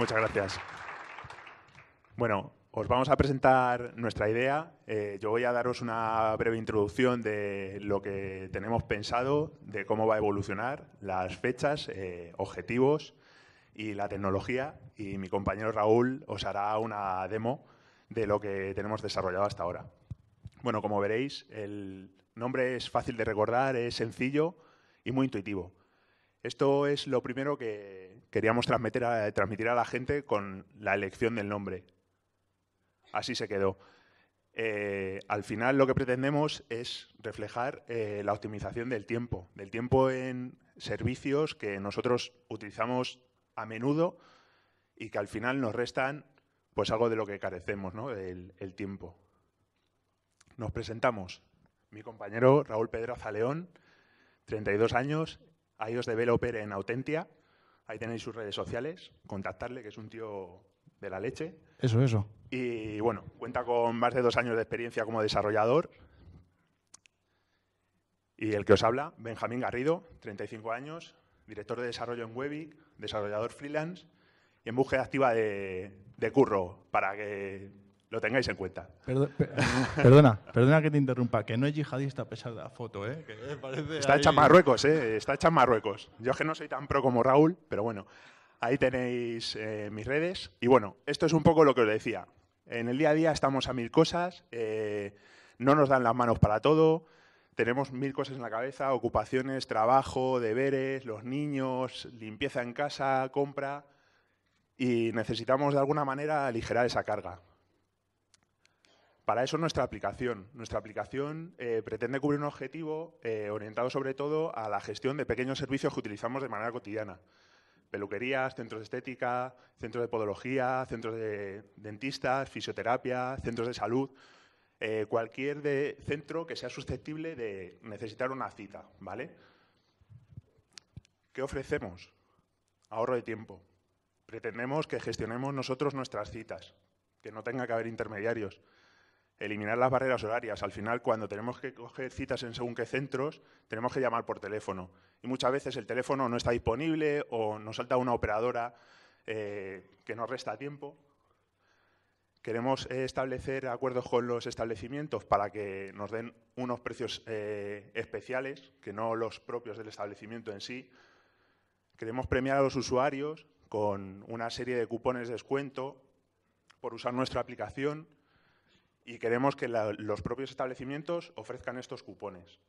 Muchas gracias. Bueno, os vamos a presentar nuestra idea. Eh, yo voy a daros una breve introducción de lo que tenemos pensado, de cómo va a evolucionar, las fechas, eh, objetivos y la tecnología. Y mi compañero Raúl os hará una demo de lo que tenemos desarrollado hasta ahora. Bueno, como veréis, el nombre es fácil de recordar, es sencillo y muy intuitivo. Esto es lo primero que queríamos transmitir a, la gente con la elección del nombre. Así se quedó. Eh, al final lo que pretendemos es reflejar eh, la optimización del tiempo, del tiempo en servicios que nosotros utilizamos a menudo y que al final nos restan pues algo de lo que carecemos, ¿no? el, tiempo. Nos presentamos. Mi compañero Raúl Pedro León, 32 años, iOS Developer en Autentia, Ahí tenéis sus redes sociales, contactarle, que es un tío de la leche. Eso, eso. Y bueno, cuenta con más de dos años de experiencia como desarrollador. Y el que os habla, Benjamín Garrido, 35 años, director de desarrollo en Webic, desarrollador freelance y en búsqueda activa de, de curro para que lo tengáis en cuenta. Perdona, perdona, que te interrumpa, que no es yihadista a pesar de la foto, ¿eh? está hecha Marruecos, ¿eh? Está hecha Marruecos. Yo es que no soy tan pro como Raúl, pero bueno, ahí tenéis eh, mis redes. Y bueno, esto es un poco lo que os decía. En el día a día estamos a mil cosas, eh, no nos dan las manos para todo, tenemos mil cosas en la cabeza, ocupaciones, trabajo, deberes, los niños, limpieza en casa, compra, y necesitamos de alguna manera aligerar esa carga. Para eso nuestra aplicación. Nuestra aplicación eh, pretende cubrir un objetivo eh, orientado sobre todo a la gestión de pequeños servicios que utilizamos de manera cotidiana. Peluquerías, centros de estética, centros de podología, centros de dentistas, fisioterapia, centros de salud. Eh, cualquier centro que sea susceptible de necesitar una cita, ¿vale? ¿Qué ofrecemos? Ahorro de tiempo. Pretendemos que gestionemos nosotros nuestras citas, que no tenga que haber intermediarios eliminar las barreras horarias. Al final, cuando tenemos que coger citas en según qué centros, tenemos que llamar por teléfono. Y muchas veces el teléfono no está disponible o nos salta una operadora eh, que nos resta tiempo. Queremos eh, establecer acuerdos con los establecimientos para que nos den unos precios eh, especiales, que no los propios del establecimiento en sí. Queremos premiar a los usuarios con una serie de cupones de descuento por usar nuestra aplicación y queremos que los propios establecimientos ofrezcan estos cupones.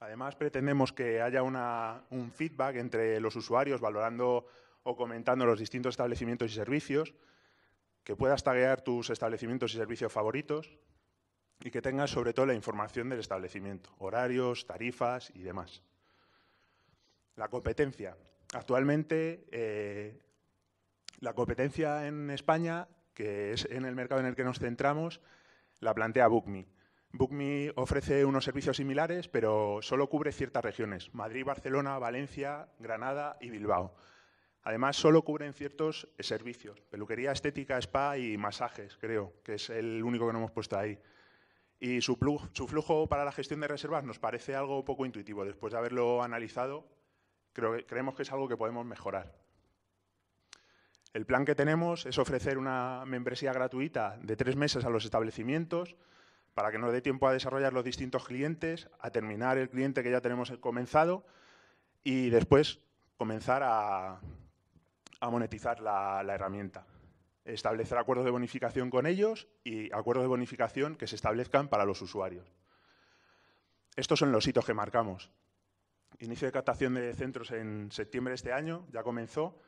Además, pretendemos que haya un feedback entre los usuarios valorando o comentando los distintos establecimientos y servicios, que puedas taguear tus establecimientos y servicios favoritos y que tengas sobre todo la información del establecimiento, horarios, tarifas y demás. La competencia. Actualmente, eh, la competencia en España, que es en el mercado en el que nos centramos, la plantea BookMe. BookMe ofrece unos servicios similares, pero solo cubre ciertas regiones, Madrid, Barcelona, Valencia, Granada y Bilbao. Además, solo cubren ciertos servicios, peluquería estética, spa y masajes, creo, que es el único que no hemos puesto ahí. Y su, flujo para la gestión de reservas nos parece algo poco intuitivo. Después de haberlo analizado, creemos que es algo que podemos mejorar. El plan que tenemos es ofrecer una membresía gratuita de tres meses a los establecimientos para que nos dé tiempo a desarrollar los distintos clientes, a terminar el cliente que ya tenemos comenzado y después comenzar a, monetizar la herramienta. Establecer acuerdos de bonificación con ellos y acuerdos de bonificación que se establezcan para los usuarios. Estos son los hitos que marcamos. Inicio de captación de centros en septiembre de este año, ya comenzó.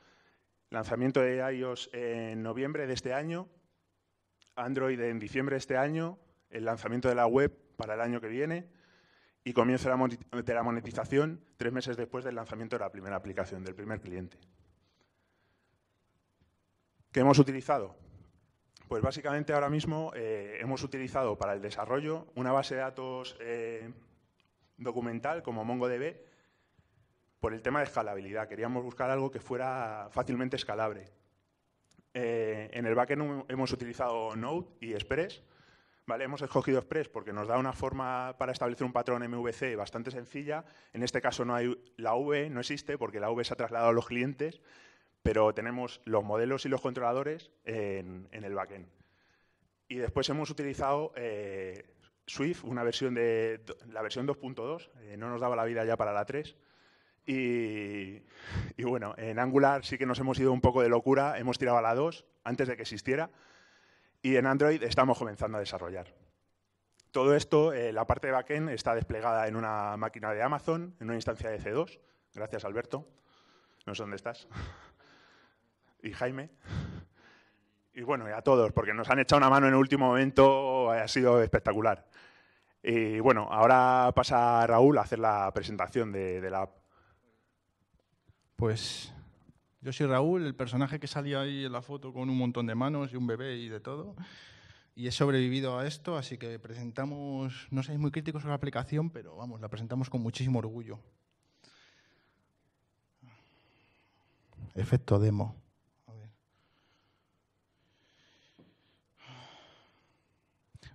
Lanzamiento de iOS en noviembre de este año, Android en diciembre de este año, el lanzamiento de la web para el año que viene y comienzo de la monetización tres meses después del lanzamiento de la primera aplicación, del primer cliente. ¿Qué hemos utilizado? Pues básicamente ahora mismo eh, hemos utilizado para el desarrollo una base de datos eh, documental como MongoDB, por el tema de escalabilidad. Queríamos buscar algo que fuera fácilmente escalable. Eh, en el backend hemos utilizado Node y Express. ¿vale? Hemos escogido Express porque nos da una forma para establecer un patrón MVC bastante sencilla. En este caso no hay la V, no existe porque la V se ha trasladado a los clientes, pero tenemos los modelos y los controladores en, el backend. Y después hemos utilizado eh, Swift, una versión de la versión 2.2, eh, no nos daba la vida ya para la 3, y, bueno, en Angular sí que nos hemos ido un poco de locura, hemos tirado a la 2 antes de que existiera y en Android estamos comenzando a desarrollar. Todo esto, eh, la parte de backend está desplegada en una máquina de Amazon, en una instancia de C2. Gracias, Alberto. No sé dónde estás. y Jaime. Y bueno, y a todos, porque nos han echado una mano en el último momento, ha sido espectacular. Y bueno, ahora pasa Raúl a hacer la presentación de, la pues yo soy Raúl, el personaje que salía ahí en la foto con un montón de manos y un bebé y de todo. Y he sobrevivido a esto, así que presentamos, no seáis muy críticos con la aplicación, pero vamos, la presentamos con muchísimo orgullo. Efecto demo.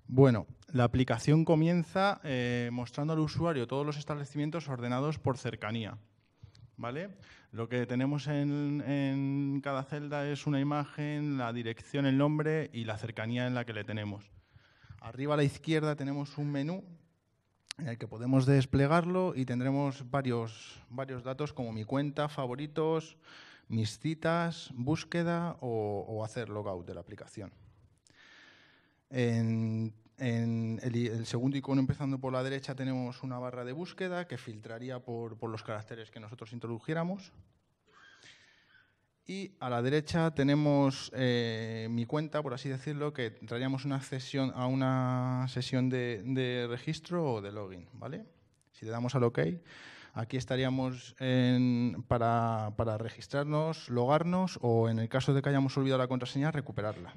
Bueno, la aplicación comienza eh, mostrando al usuario todos los establecimientos ordenados por cercanía. Lo que tenemos en, cada celda es una imagen, la dirección, el nombre y la cercanía en la que le tenemos. Arriba a la izquierda tenemos un menú en el que podemos desplegarlo y tendremos varios, varios datos como mi cuenta, favoritos, mis citas, búsqueda o, hacer logout de la aplicación. En en el, segundo icono, empezando por la derecha, tenemos una barra de búsqueda que filtraría por, los caracteres que nosotros introdujéramos. Y a la derecha tenemos eh, mi cuenta, por así decirlo, que traeríamos una a una sesión de, registro o de login. ¿vale? Si le damos al OK, aquí estaríamos para registrarnos, logarnos o, en el caso de que hayamos olvidado la contraseña, recuperarla.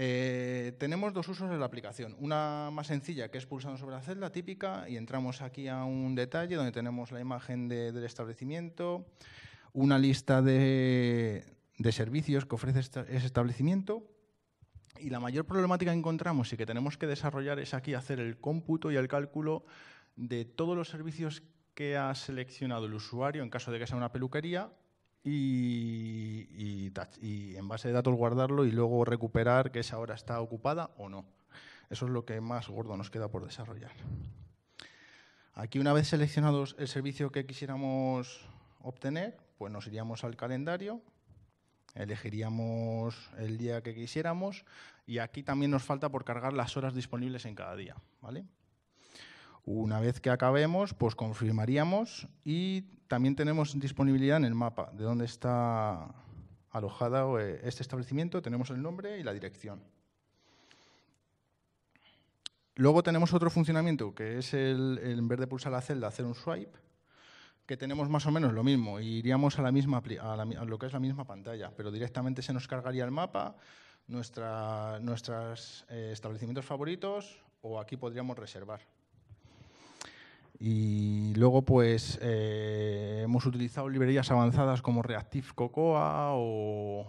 Eh, tenemos dos usos de la aplicación. Una más sencilla, que es pulsando sobre la celda típica, y entramos aquí a un detalle donde tenemos la imagen del establecimiento, una lista de, servicios que ofrece ese establecimiento. Y la mayor problemática que encontramos y que tenemos que desarrollar es aquí hacer el cómputo y el cálculo de todos los servicios que ha seleccionado el usuario en caso de que sea una peluquería y, en base de datos guardarlo y luego recuperar que esa hora está ocupada o no. Eso es lo que más gordo nos queda por desarrollar. Aquí una vez seleccionados el servicio que quisiéramos obtener, pues nos iríamos al calendario, elegiríamos el día que quisiéramos y aquí también nos falta por cargar las horas disponibles en cada día. ¿vale? Una vez que acabemos, pues confirmaríamos y también tenemos disponibilidad en el mapa de dónde está alojado eh, este establecimiento, tenemos el nombre y la dirección. Luego tenemos otro funcionamiento, que es el, en vez de pulsar la celda, hacer un swipe, que tenemos más o menos lo mismo, iríamos a, la misma, lo que es la misma pantalla, pero directamente se nos cargaría el mapa, nuestros eh, establecimientos favoritos, o aquí podríamos reservar. Y luego, pues, eh, hemos utilizado librerías avanzadas como Reactive Cocoa o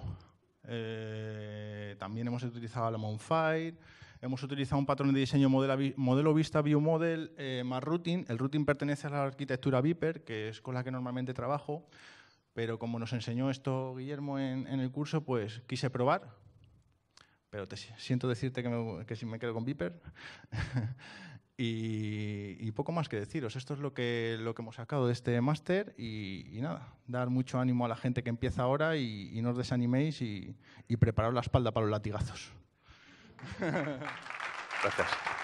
eh, también hemos utilizado la Hemos utilizado un patrón de diseño modelo, modelo Vista View Model eh, más Routing. El Routing pertenece a la arquitectura Viper, que es con la que normalmente trabajo. Pero como nos enseñó esto Guillermo en, el curso, pues quise probar. Pero te siento decirte que, que si me quedo con Viper. Y, poco más que deciros. Esto es lo que, lo que hemos sacado de este máster y, nada, dar mucho ánimo a la gente que empieza ahora y, no os desaniméis y, y la espalda para los latigazos. Gracias.